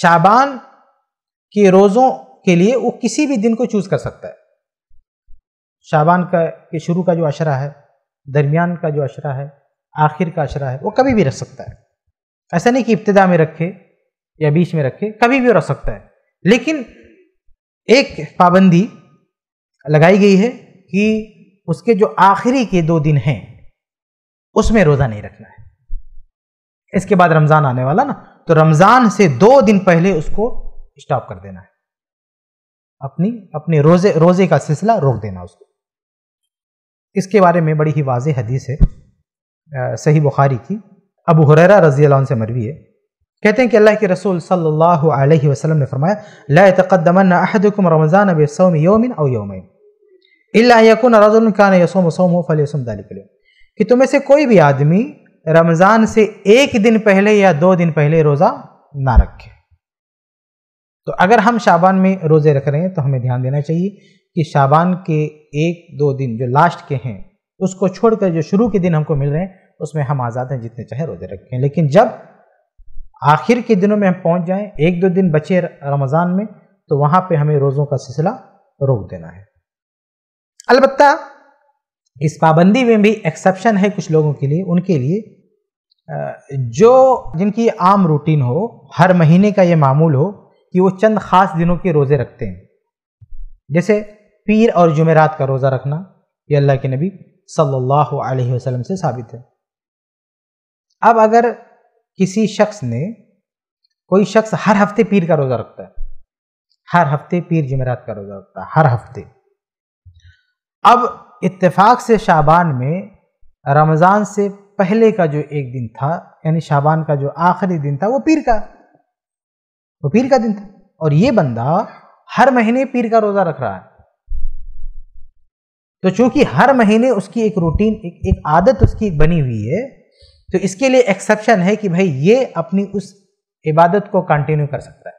शाबान के रोज़ों के लिए वो किसी भी दिन को चूज़ कर सकता है शाबान का के शुरू का जो अशरा है दरमियान का जो अशरा है आखिर का अशरा है वो कभी भी रख सकता है ऐसा नहीं कि इब्तदा में रखे या बीच में रखे कभी भी रख सकता है लेकिन एक पाबंदी लगाई गई है कि उसके जो आखिरी के दो दिन हैं उसमें रोज़ा नहीं रखना है इसके बाद रमज़ान आने वाला ना तो रमज़ान से दो दिन पहले उसको स्टॉप कर देना है अपनी अपने रोज़े रोज़े का सिलसिला रोक देना उसको इसके बारे में बड़ी ही वाज हदीस है आ, सही बुखारी की अब हुररा रजी से मरवी है कहते हैं कि अल्लाह के रसूल सल्लल्लाहु अलैहि वसल्लम ने फरमाया ला तकदमन अहदकुम रमज़ान बेसोम योमिन और योमिन इलाकुन रजुल कान यसोम सोम फल यसम दालिकल कि तुम्हें से कोई भी आदमी रमज़ान से एक दिन पहले या दो दिन पहले रोज़ा ना रखें तो अगर हम शाबान में रोज़े रख रहे हैं तो हमें ध्यान देना चाहिए कि शाबान के एक दो दिन जो लास्ट के हैं उसको छोड़कर जो शुरू के दिन हमको मिल रहे हैं उसमें हम आज़ाद हैं जितने चाहे रोज़े रखें लेकिन जब आखिर के दिनों में हम पहुंच जाए एक दो दिन बचे रमज़ान में तो वहाँ पर हमें रोज़ों का सिलसिला रोक देना है अलबत्ता इस पाबंदी में भी एक्सेप्शन है कुछ लोगों के लिए उनके लिए जो जिनकी आम रूटीन हो हर महीने का ये मामूल हो कि वो चंद ख़ास दिनों के रोज़े रखते हैं जैसे पीर और जुमेरात का रोज़ा रखना ये अल्लाह के नबी सल्लल्लाहु अलैहि वसल्लम से साबित है अब अगर किसी शख्स ने कोई शख्स हर हफ्ते पीर का रोज़ा रखता है हर हफ्ते पीर जुमेरात का रोज़ा रखता है हर हफ्ते अब इत्तेफाक से शाबान में रमज़ान से पहले का जो एक दिन था यानी शाबान का जो आखिरी दिन था वो पीर का वो पीर का दिन था और ये बंदा हर महीने पीर का रोज़ा रख रहा है तो चूंकि हर महीने उसकी एक रूटीन एक, एक आदत उसकी बनी हुई है तो इसके लिए एक्सेप्शन है कि भाई ये अपनी उस इबादत को कंटिन्यू कर सकता है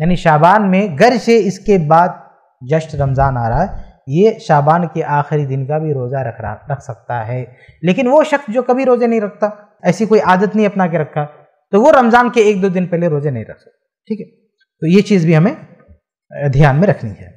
यानी शाबान में घर से इसके बाद जस्ट रमज़ान आ रहा है ये शाबान के आखिरी दिन का भी रोज़ा रख रहा रख सकता है लेकिन वो शख्स जो कभी रोज़े नहीं रखता ऐसी कोई आदत नहीं अपना के रखा तो वो रमज़ान के एक दो दिन पहले रोज़े नहीं रख सकता ठीक है तो ये चीज़ भी हमें ध्यान में रखनी है